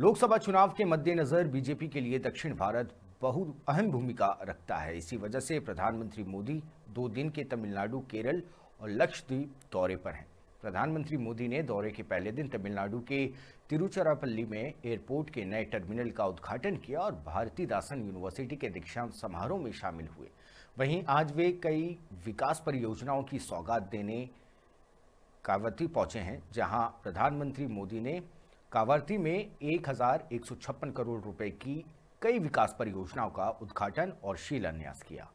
लोकसभा चुनाव के मद्देनज़र बीजेपी के लिए दक्षिण भारत बहुत अहम भूमिका रखता है इसी वजह से प्रधानमंत्री मोदी दो दिन के तमिलनाडु केरल और लक्षद्वीप दौरे पर हैं प्रधानमंत्री मोदी ने दौरे के पहले दिन तमिलनाडु के तिरुचरापल्ली में एयरपोर्ट के नए टर्मिनल का उद्घाटन किया और भारती दासन यूनिवर्सिटी के दीक्षांत समारोह में शामिल हुए वहीं आज वे कई विकास परियोजनाओं की सौगात देने कावती पहुंचे हैं जहां प्रधानमंत्री मोदी ने कावर्ती में एक हजार एक सौ छप्पन करोड़ रुपए की कई विकास परियोजनाओं का उद्घाटन और शिलान्यास किया